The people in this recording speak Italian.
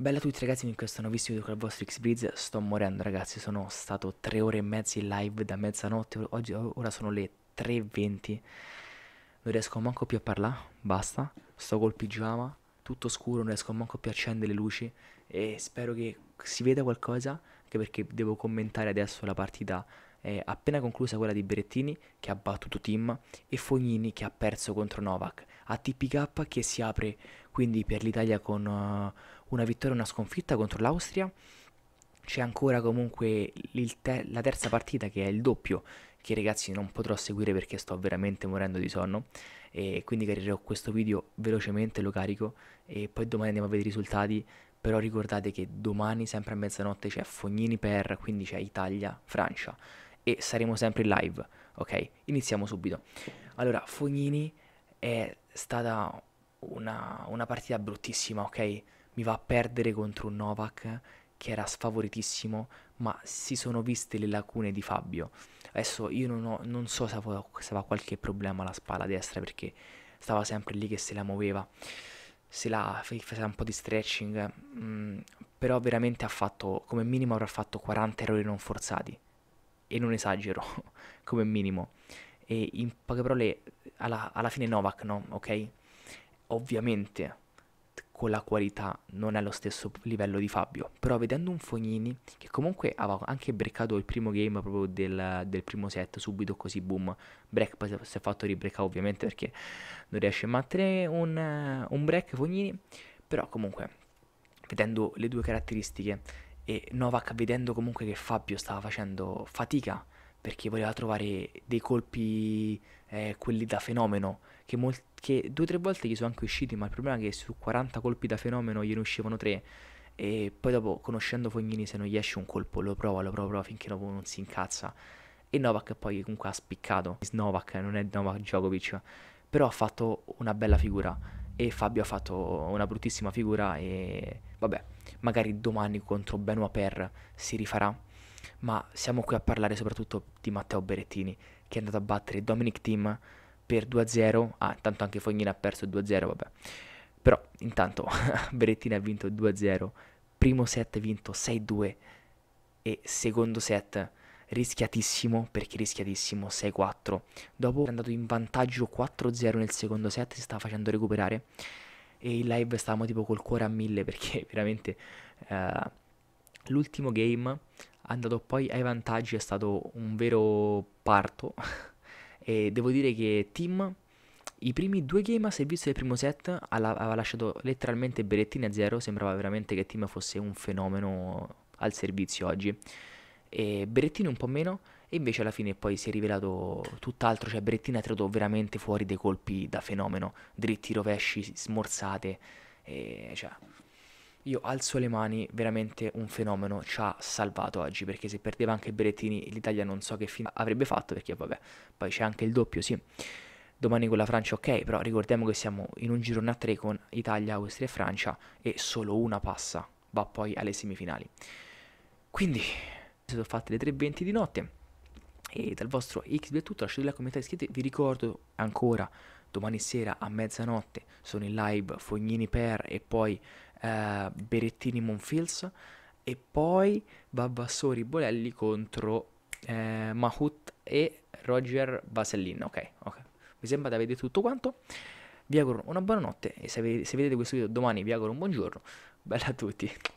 Bella a tutti ragazzi, in questo nuovissimo video con il vostro XBreeze Sto morendo ragazzi, sono stato 3 ore e mezza in live da mezzanotte Oggi, ora sono le 3.20 Non riesco manco più a parlare, basta Sto col pigiama, tutto scuro, non riesco manco più a accendere le luci E spero che si veda qualcosa Anche perché devo commentare adesso la partita eh, appena conclusa quella di Berettini che ha battuto Tim e Fognini che ha perso contro Novak, a TPK che si apre quindi per l'Italia con uh, una vittoria e una sconfitta contro l'Austria. C'è ancora comunque te- la terza partita che è il doppio, che ragazzi non potrò seguire perché sto veramente morendo di sonno. E quindi caricherò questo video velocemente, lo carico e poi domani andiamo a vedere i risultati. Però ricordate che domani sempre a mezzanotte c'è Fognini per, quindi c'è Italia-Francia e saremo sempre in live, ok? Iniziamo subito. Allora, Fognini è stata una, una partita bruttissima, ok? mi va a perdere contro un Novak che era sfavoritissimo, ma si sono viste le lacune di Fabio. Adesso io non, ho, non so se aveva, se aveva qualche problema alla spalla destra perché stava sempre lì che se la muoveva, se la faceva un po' di stretching, mh, mm, però veramente ha fatto, come minimo avrà fatto 40 errori non forzati, e non esagero, come minimo. E in poche parole, alla, alla fine Novak, no? Ok? Ovviamente con la qualità non è allo stesso livello di Fabio, però vedendo un Fognini che comunque aveva anche breccato il primo game proprio del, del primo set subito così boom, break poi si è fatto ribreccare ovviamente perché non riesce a mantenere un, un break Fognini, però comunque vedendo le due caratteristiche e Novak vedendo comunque che Fabio stava facendo fatica perché voleva trovare dei colpi, eh, quelli da fenomeno, che, mol- che due o tre volte gli sono anche usciti, ma il problema è che su 40 colpi da fenomeno gliene uscivano tre. E poi dopo, conoscendo Fognini, se non gli esce un colpo, lo prova, lo prova, prova finché dopo non si incazza. E Novak poi comunque ha spiccato. Novak non è Novak Djokovic, però ha fatto una bella figura. E Fabio ha fatto una bruttissima figura e vabbè, magari domani contro Benoit Per si rifarà ma siamo qui a parlare soprattutto di Matteo Berettini che è andato a battere Dominic Team per 2-0. Ah, intanto anche Fognina ha perso 2-0, vabbè. Però intanto Berettini ha vinto 2-0, primo set vinto 6-2 e secondo set rischiatissimo, perché rischiatissimo 6-4. Dopo è andato in vantaggio 4-0 nel secondo set, si stava facendo recuperare e in live stavamo tipo col cuore a mille perché veramente uh, l'ultimo game andato poi ai vantaggi è stato un vero parto e devo dire che Tim i primi due game a servizio del primo set aveva lasciato letteralmente Berettini a zero, sembrava veramente che Tim fosse un fenomeno al servizio oggi. E Berettini un po' meno, e invece alla fine poi si è rivelato tutt'altro, cioè Berettini ha tirato veramente fuori dei colpi da fenomeno, dritti, rovesci, smorzate, e cioè io alzo le mani, veramente un fenomeno ci ha salvato oggi, perché se perdeva anche Berettini l'Italia non so che fine avrebbe fatto, perché vabbè, poi c'è anche il doppio, sì. Domani con la Francia ok, però ricordiamo che siamo in un girone a tre con Italia, Austria e Francia e solo una passa, va poi alle semifinali. Quindi, sono fatte le 3.20 di notte e dal vostro X è tutto, lasciate la commenta iscrivetevi, vi ricordo ancora domani sera a mezzanotte sono in live Fognini Per e poi eh, Berettini Monfils e poi Babbassori Bolelli contro eh, Mahut e Roger Vasellin. Ok, ok. Mi sembra di aver detto tutto quanto. Vi auguro una buona notte e se, se vedete questo video domani vi auguro un buongiorno. Bella a tutti.